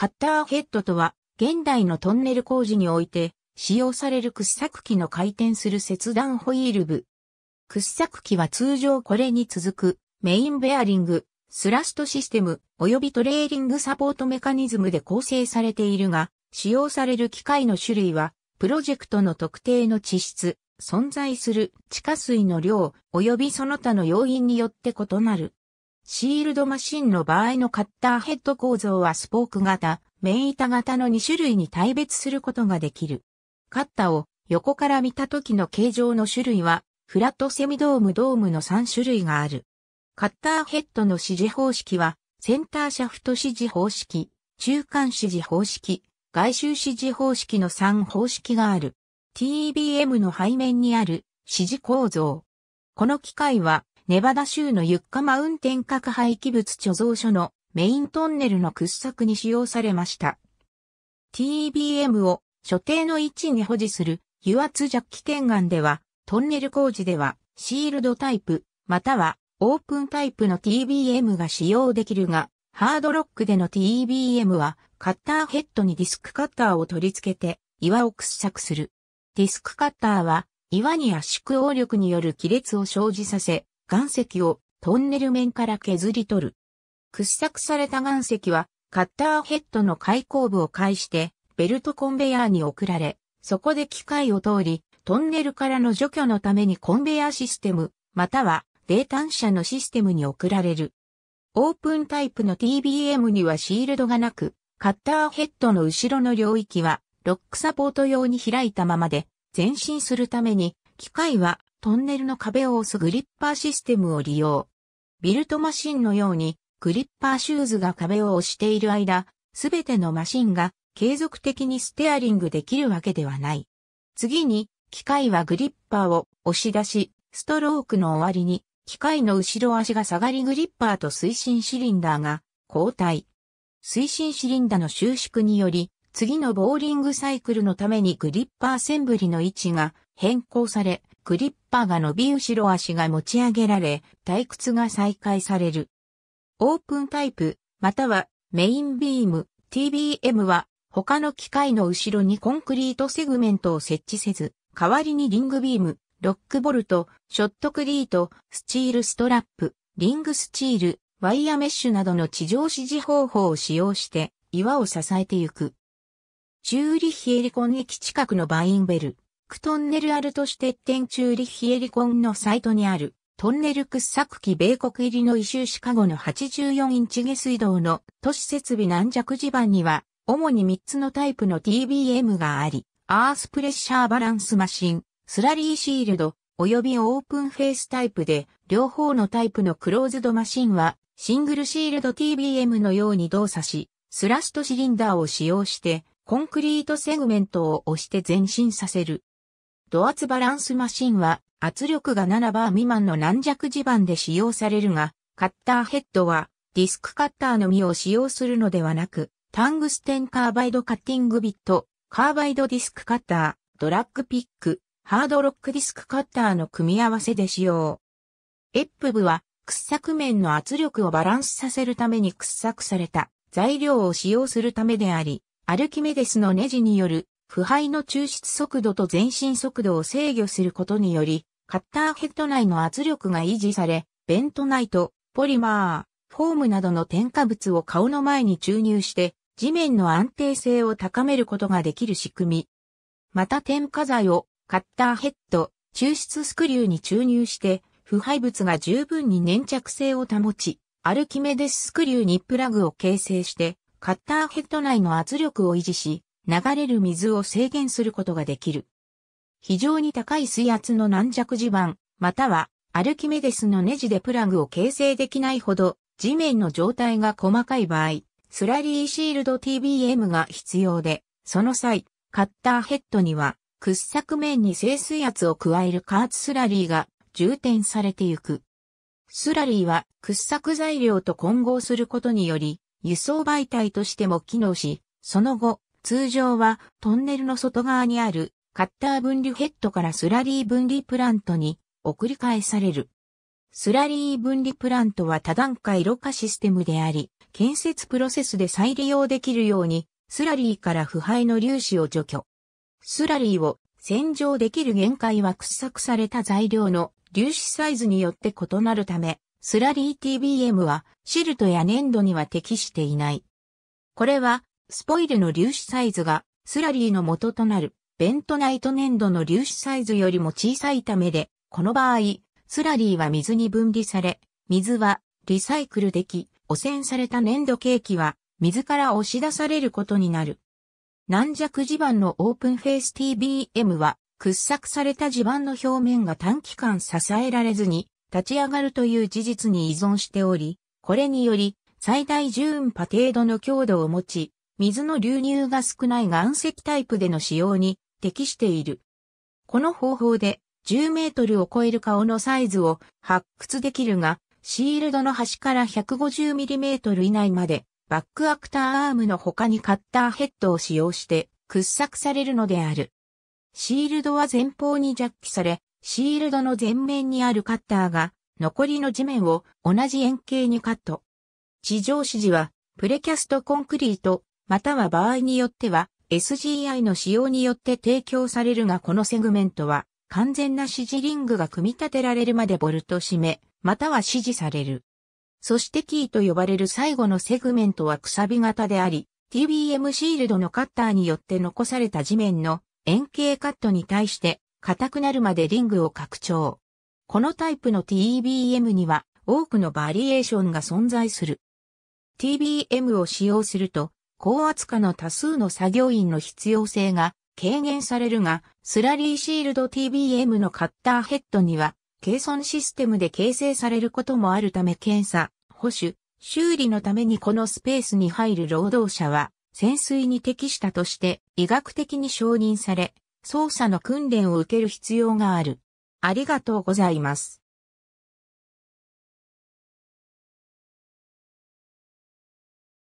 カッターヘッドとは、現代のトンネル工事において、使用される掘削機の回転する切断ホイール部。掘削機は通常これに続く、メインベアリング、スラストシステム、及びトレーリングサポートメカニズムで構成されているが、使用される機械の種類は、プロジェクトの特定の地質、存在する地下水の量、及びその他の要因によって異なる。シールドマシンの場合のカッターヘッド構造はスポーク型、メイン板型の2種類に対別することができる。カッタを横から見た時の形状の種類は、フラットセミドームドームの3種類がある。カッターヘッドの指示方式は、センターシャフト指示方式、中間指示方式、外周指示方式の3方式がある。TBM の背面にある指示構造。この機械はネバダ州のユッカマウンテン核廃棄物貯蔵所のメイントンネルの掘削に使用されました。TBM を所定の位置に保持する油圧ジャッキ眼では、トンネル工事ではシールドタイプ、またはオープンタイプの TBM が使用できるが、ハードロックでの TBM はカッターヘッドにディスクカッターを取り付けて岩を掘削する。ディスクカッターは岩に圧縮応力による亀裂を生じさせ、岩石をトンネル面から削り取る。掘削された岩石はカッターヘッドの開口部を介してベルトコンベヤーに送られ、そこで機械を通り、トンネルからの除去のためにコンベヤーシステム、または冷炭車のシステムに送られる。オープンタイプの TBM にはシールドがなく、カッターヘッドの後ろの領域はロックサポート用に開いたままで前進するために、機械はトンネルの壁を押すグリッパーシステムを利用。ビルトマシンのように、グリッパーシューズが壁を押している間、すべてのマシンが継続的にステアリングできるわけではない。次に、機械はグリッパーを押し出し、ストロークの終わりに、機械の後ろ足が下がりグリッパーと推進シリンダーが交代。推進シリンダーの収縮により、次のボーリングサイクルのためにグリッパーセンブリの位置が変更され、クリッパーが伸び後ろ足が持ち上げられ、退屈が再開される。オープンタイプ、またはメインビーム、TBM は他の機械の後ろにコンクリートセグメントを設置せず、代わりにリングビーム、ロックボルト、ショットクリート、スチールストラップ、リングスチール、ワイヤメッシュなどの地上支持方法を使用して、岩を支えてゆく。チューリヒエリコン駅近くのバインベル、クトンネルアルトシュテッテンチューリヒエリコンのサイトにある、トンネル掘削機米国入りの異臭シカゴの84インチ下水道の都市設備軟弱地盤には、主に3つのタイプの TBM があり、アースプレッシャーバランスマシン、スラリーシールド、及びオープンフェイスタイプで、両方のタイプのクローズドマシンは、シングルシールド TBM のように動作し、スラストシリンダーを使用して、コンクリートセグメントを押して前進させる。ド圧バランスマシンは圧力が7バー未満の軟弱地盤で使用されるが、カッターヘッドはディスクカッターのみを使用するのではなく、タングステンカーバイドカッティングビット、カーバイドディスクカッター、ドラッグピック、ハードロックディスクカッターの組み合わせで使用。エップ部は掘削面の圧力をバランスさせるために掘削された材料を使用するためであり、アルキメデスのネジによる腐敗の抽出速度と前進速度を制御することにより、カッターヘッド内の圧力が維持され、ベントナイト、ポリマー、フォームなどの添加物を顔の前に注入して、地面の安定性を高めることができる仕組み。また添加剤をカッターヘッド、抽出スクリューに注入して、腐敗物が十分に粘着性を保ち、アルキメデススクリューにプラグを形成して、カッターヘッド内の圧力を維持し、流れる水を制限することができる。非常に高い水圧の軟弱地盤、またはアルキメデスのネジでプラグを形成できないほど地面の状態が細かい場合、スラリーシールド TBM が必要で、その際、カッターヘッドには掘削面に静水圧を加える加圧スラリーが充填されていく。スラリーは掘削材料と混合することにより、輸送媒体としても機能し、その後、通常はトンネルの外側にあるカッター分離ヘッドからスラリー分離プラントに送り返される。スラリー分離プラントは多段階ろ過システムであり、建設プロセスで再利用できるように、スラリーから腐敗の粒子を除去。スラリーを洗浄できる限界は掘削された材料の粒子サイズによって異なるため、スラリー TBM はシルトや粘土には適していない。これはスポイルの粒子サイズがスラリーの元となるベントナイト粘土の粒子サイズよりも小さいためで、この場合、スラリーは水に分離され、水はリサイクルでき、汚染された粘土ケーキは水から押し出されることになる。軟弱地盤のオープンフェイス TBM は掘削された地盤の表面が短期間支えられずに立ち上がるという事実に依存しており、これにより最大10運波程度の強度を持ち、水の流入が少ない岩石タイプでの使用に適している。この方法で10メートルを超える顔のサイズを発掘できるが、シールドの端から150ミリメートル以内までバックアクターアームの他にカッターヘッドを使用して掘削されるのである。シールドは前方にジャッキされ、シールドの前面にあるカッターが残りの地面を同じ円形にカット。地上指示はプレキャストコンクリートまたは場合によっては SGI の使用によって提供されるがこのセグメントは完全な指示リングが組み立てられるまでボルト締め、または指示される。そしてキーと呼ばれる最後のセグメントはくさび型であり、TBM シールドのカッターによって残された地面の円形カットに対して硬くなるまでリングを拡張。このタイプの TBM には多くのバリエーションが存在する。TBM を使用すると高圧化の多数の作業員の必要性が軽減されるが、スラリーシールド TBM のカッターヘッドには、計算システムで形成されることもあるため検査、保守、修理のためにこのスペースに入る労働者は、潜水に適したとして医学的に承認され、操作の訓練を受ける必要がある。ありがとうございます。